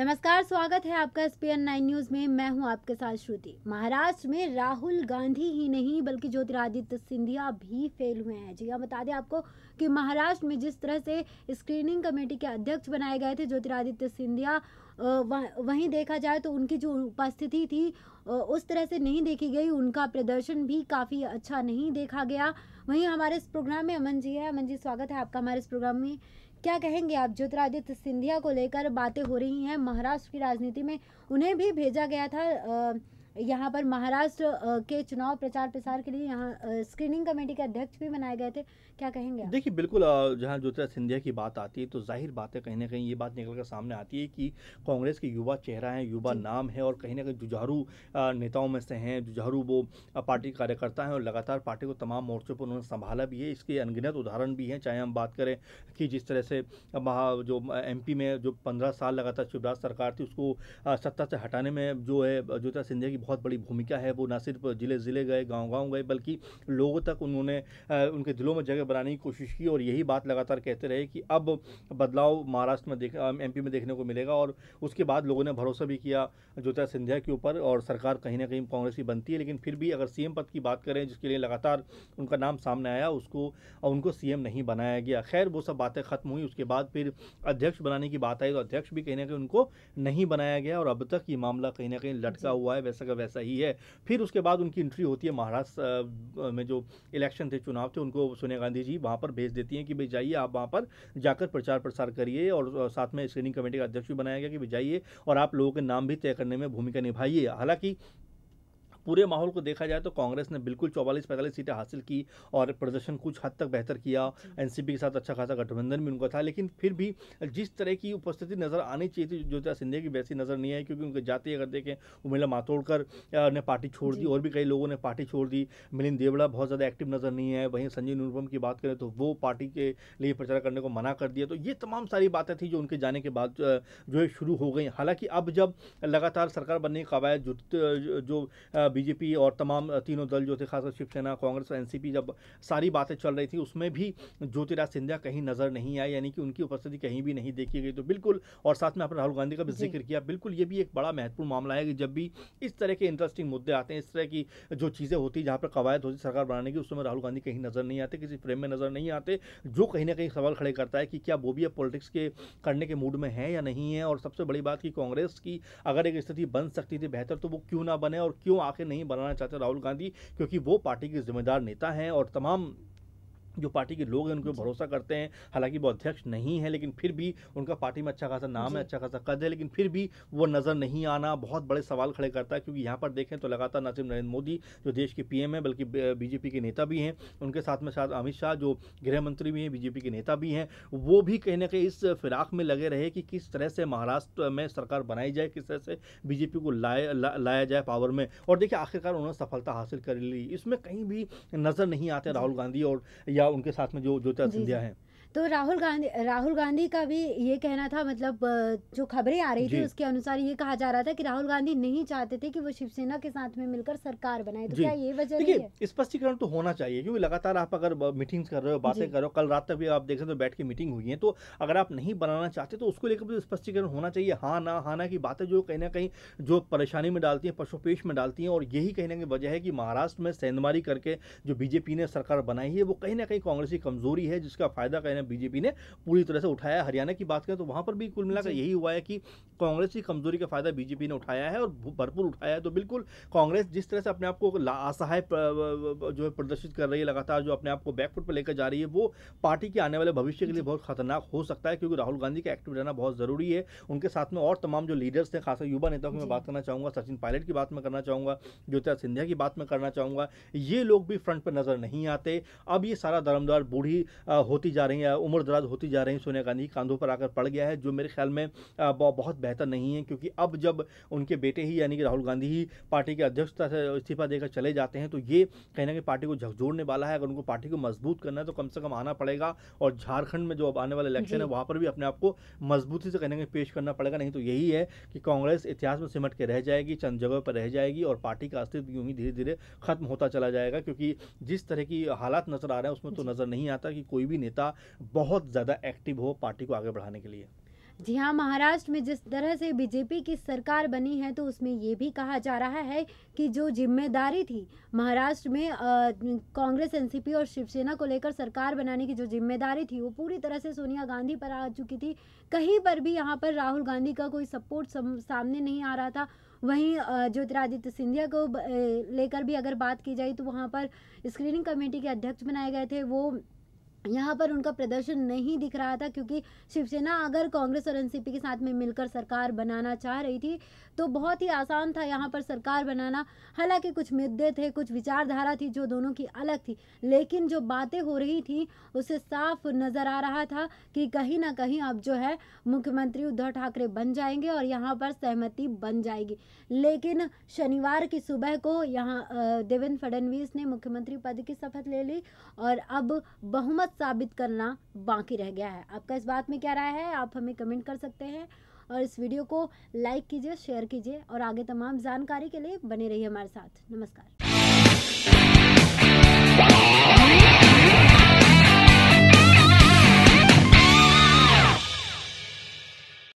नमस्कार स्वागत है आपका S P N nine news में मैं हूं आपके साथ श्रुति महाराष्ट्र में राहुल गांधी ही नहीं बल्कि ज्योतिरादित्य सिंधिया भी फेल हुए हैं जी हाँ बता दें आपको कि महाराष्ट्र में जिस तरह से स्क्रीनिंग कमेटी के अध्यक्ष बनाए गए थे ज्योतिरादित्य सिंधिया वहीं देखा जाए तो उनकी जो उपस्थिति थी उस तरह से नहीं देखी गई उनका प्रदर्शन भी काफ़ी अच्छा नहीं देखा गया वहीं हमारे इस प्रोग्राम में अमन जी है अमन जी स्वागत है आपका हमारे इस प्रोग्राम में क्या कहेंगे आप ज्योतिरादित्य सिंधिया को लेकर बातें हो रही हैं महाराष्ट्र की राजनीति में उन्हें भी भेजा गया था आ, यहाँ पर महाराष्ट्र के चुनाव प्रचार प्रसार के लिए यहाँ स्क्रीनिंग कमेटी के अध्यक्ष भी बनाए गए थे क्या कहेंगे देखिए बिल्कुल जहाँ ज्योतिराज सिंधिया की बात आती है तो जाहिर बात है कहीं ना कहीं ये बात निकल कर सामने आती है कि कांग्रेस के युवा चेहरा है युवा नाम है और कहीं ना कहीं जुझारू नेताओं में से हैं जुझारू वो पार्टी कार्यकर्ता हैं और लगातार पार्टी को तमाम मोर्चों पर उन्होंने संभाला भी है इसके अनगिनत उदाहरण भी हैं चाहे हम बात करें कि जिस तरह से जो एम में जो पंद्रह साल लगातार शिवराज सरकार थी उसको सत्ता से हटाने में जो है ज्योतिराज सिंधिया की बहुत बड़ी भूमिका है वो ना सिर्फ जिले ज़िले गए गाँव गाँव गए बल्कि लोगों तक उन्होंने उनके दिलों में जगह बनाने की कोशिश की और यही बात लगातार कहते रहे कि अब बदलाव महाराष्ट्र में देख एम में देखने को मिलेगा और उसके बाद लोगों ने भरोसा भी किया ज्योतिरा सिंधिया के ऊपर और सरकार कहीं ना कहीं कांग्रेस की बनती है लेकिन फिर भी अगर सीएम पद की बात करें जिसके लिए लगातार उनका नाम सामने आया उसको और उनको सीएम नहीं बनाया गया खैर वो सब बातें खत्म हुई उसके बाद फिर अध्यक्ष बनाने की बात आई तो अध्यक्ष भी कहीं ना कहीं उनको नहीं बनाया गया और अब तक ये मामला कहीं ना कहीं लटका हुआ है वैसा का वैसा ही है फिर उसके बाद उनकी एंट्री होती है महाराष्ट्र में जो इलेक्शन थे चुनाव थे उनको सोनिया गांधी जी वहाँ पर भेज देती हैं कि भाई जाइए आप वहाँ पर जाकर प्रचार प्रसार करिए और साथ में स्क्रीनिंग कमेटी का अध्यक्ष भी बनाया गया कि भाई जाइए और आप लोगों के नाम भी तय करने में भूमिका निभाइए हालांकि पूरे माहौल को देखा जाए तो कांग्रेस ने बिल्कुल चौवालीस पैंतालीस सीटें हासिल की और प्रदर्शन कुछ हद तक बेहतर किया एनसीपी के साथ अच्छा खासा गठबंधन भी उनका था लेकिन फिर भी जिस तरह की उपस्थिति नजर आनी चाहिए थी ज्योतिरा सिंधे की वैसी नजर नहीं आई क्योंकि उनके जाते अगर देखें उमेला मातोड़कर ने पार्टी छोड़ दी और भी कई लोगों ने पार्टी छोड़ दी मिलिंद देवड़ा बहुत ज़्यादा एक्टिव नजर नहीं है वहीं संजय निरुपम की बात करें तो वो पार्टी के लिए प्रचार करने को मना कर दिया तो ये तमाम सारी बातें थी जो उनके जाने के बाद जो है शुरू हो गई हालांकि अब जब लगातार सरकार बनने की कवायद जो बीजेपी और तमाम तीनों दल जो थे खासकर शिवसेना कांग्रेस और एनसीपी जब सारी बातें चल रही थी उसमें भी ज्योतिराज सिंधिया कहीं नजर नहीं आई यानी कि उनकी उपस्थिति कहीं भी नहीं देखी गई तो बिल्कुल और साथ में आपने राहुल गांधी का भी जिक्र किया बिल्कुल ये भी एक बड़ा महत्वपूर्ण मामला है कि जब भी इस तरह के इंटरेस्टिंग मुद्दे आते हैं इस तरह की जो चीज़ें होती जहाँ पर कवायद होती सरकार बनाने की उसमें राहुल गांधी कहीं नजर नहीं आते किसी फ्रेम में नजर नहीं आते जो कहीं ना कहीं सवाल खड़े करता है कि क्या वो भी अब पॉलिटिक्स के करने के मूड में है या नहीं है और सबसे बड़ी बात कि कांग्रेस की अगर एक स्थिति बन सकती थी बेहतर तो वो क्यों ना बने और क्यों आखिर आखिर नहीं बनाना चाहते राहुल गांधी क्योंकि वो पार्टी के जिम्मेदार नेता हैं और तमाम जो पार्टी के लोग हैं उनको भरोसा करते हैं हालांकि वो अध्यक्ष नहीं है लेकिन फिर भी उनका पार्टी में अच्छा खासा नाम है अच्छा खासा कद है लेकिन फिर भी वो नज़र नहीं आना बहुत बड़े सवाल खड़े करता है क्योंकि यहाँ पर देखें तो लगातार न सिर्फ नरेंद्र मोदी जो देश के पीएम है बल्कि बीजेपी के नेता भी हैं उनके साथ में साथ अमित शाह जो गृह मंत्री भी हैं बीजेपी के नेता भी हैं वो भी कहीं ना कहीं इस फिराक में लगे रहे कि किस तरह से महाराष्ट्र में सरकार बनाई जाए किस तरह से बीजेपी को लाए लाया जाए पावर में और देखिए आखिरकार उन्होंने सफलता हासिल कर ली इसमें कहीं भी नज़र नहीं आते राहुल गांधी और या उनके साथ में जो ज्योतिरा सिंधिया हैं तो राहुल गांधी राहुल गांधी का भी ये कहना था मतलब जो खबरें आ रही थी उसके अनुसार ये कहा जा रहा था कि राहुल गांधी नहीं चाहते थे कि वो शिवसेना के साथ में मिलकर सरकार बनाए तो क्या ये वजह है स्पष्टीकरण तो होना चाहिए क्योंकि लगातार आप अगर मीटिंग्स कर रहे हो बातें कर रहे हो कल रात तक भी आप देख रहे हो तो बैठ के मीटिंग हुई है तो अगर आप नहीं बनाना चाहते तो उसको लेकर तो स्पष्टीकरण होना चाहिए हाँ ना हाँ ना की बातें जो कहीं ना कहीं जो परेशानी में डालती है पशुपेश में डालती हैं और यही कहीं ना वजह है कि महाराष्ट्र में सेंधमारी करके जो बीजेपी ने सरकार बनाई है वो कहीं ना कहीं कांग्रेस की कमजोरी है जिसका फायदा कहीं हरियाणा बीजेपी ने पूरी तरह से उठाया हरियाणा की बात करें तो वहाँ पर भी कुल मिलाकर यही हुआ है कि कांग्रेस की कमजोरी का फायदा बीजेपी ने उठाया है और भरपूर उठाया है तो बिल्कुल कांग्रेस जिस तरह से अपने आप को असहाय जो है प्रदर्शित कर रही है लगातार जो अपने आप को बैकफुट पर लेकर जा रही है वो पार्टी के आने वाले भविष्य के लिए बहुत खतरनाक हो सकता है क्योंकि राहुल गांधी का एक्टिव रहना बहुत जरूरी है उनके साथ में और तमाम जो लीडर्स हैं खासकर युवा नेताओं की मैं बात करना चाहूँगा सचिन पायलट की बात में करना चाहूँगा ज्योतिरा सिंधिया की बात में करना चाहूँगा ये लोग भी फ्रंट पर नजर नहीं आते अब ये सारा दरमदार बूढ़ी होती जा रही है उम्र दराज होती जा रही सोनिया गांधी कांधों पर आकर पड़ गया है जो मेरे ख्याल में बहुत बेहतर नहीं है क्योंकि अब जब उनके बेटे ही यानी कि राहुल गांधी ही पार्टी के अध्यक्षता से इस्तीफा देकर चले जाते हैं तो ये कहीं ना कहीं पार्टी को झकझोड़ने वाला है अगर उनको पार्टी को मजबूत करना है तो कम से कम आना पड़ेगा और झारखंड में जो अब आने वाले इलेक्शन है वहाँ पर भी अपने आप को मजबूती से कहीं ना कहीं पेश करना पड़ेगा नहीं तो यही है कि कांग्रेस इतिहास में सिमट के रह जाएगी चंद जगह पर रह जाएगी और पार्टी का अस्तित्व यूँ ही धीरे धीरे खत्म होता चला जाएगा क्योंकि जिस तरह की हालात नजर आ रहे हैं उसमें तो नजर नहीं आता कि कोई भी नेता बहुत ज़्यादा एक्टिव हो पार्टी को आगे बढ़ाने के लिए जी हाँ महाराष्ट्र में जिस तरह से बीजेपी की सरकार बनी है तो उसमें ये भी कहा जा रहा है कि जो जिम्मेदारी थी महाराष्ट्र में कांग्रेस एनसीपी और शिवसेना को लेकर सरकार बनाने की जो जिम्मेदारी थी वो पूरी तरह से सोनिया गांधी पर आ चुकी थी कहीं पर भी यहाँ पर राहुल गांधी का कोई सपोर्ट सामने नहीं आ रहा था वहीं ज्योतिरादित्य सिंधिया को लेकर भी अगर बात की जाए तो वहाँ पर स्क्रीनिंग कमेटी के अध्यक्ष बनाए गए थे वो यहाँ पर उनका प्रदर्शन नहीं दिख रहा था क्योंकि शिवसेना अगर कांग्रेस और एनसीपी के साथ में मिलकर सरकार बनाना चाह रही थी तो बहुत ही आसान था यहाँ पर सरकार बनाना हालांकि कुछ मुद्दे थे कुछ विचारधारा थी जो दोनों की अलग थी लेकिन जो बातें हो रही थी उसे साफ नज़र आ रहा था कि कहीं ना कहीं अब जो है मुख्यमंत्री उद्धव ठाकरे बन जाएंगे और यहाँ पर सहमति बन जाएगी लेकिन शनिवार की सुबह को यहाँ देवेंद्र फडणवीस ने मुख्यमंत्री पद की शपथ ले ली और अब बहुमत बात साबित करना बाकी रह गया है आपका इस बात में क्या राय है आप हमें कमेंट कर सकते हैं और इस वीडियो को लाइक कीजिए शेयर कीजिए और आगे तमाम जानकारी के लिए बने रहिए हमारे साथ नमस्कार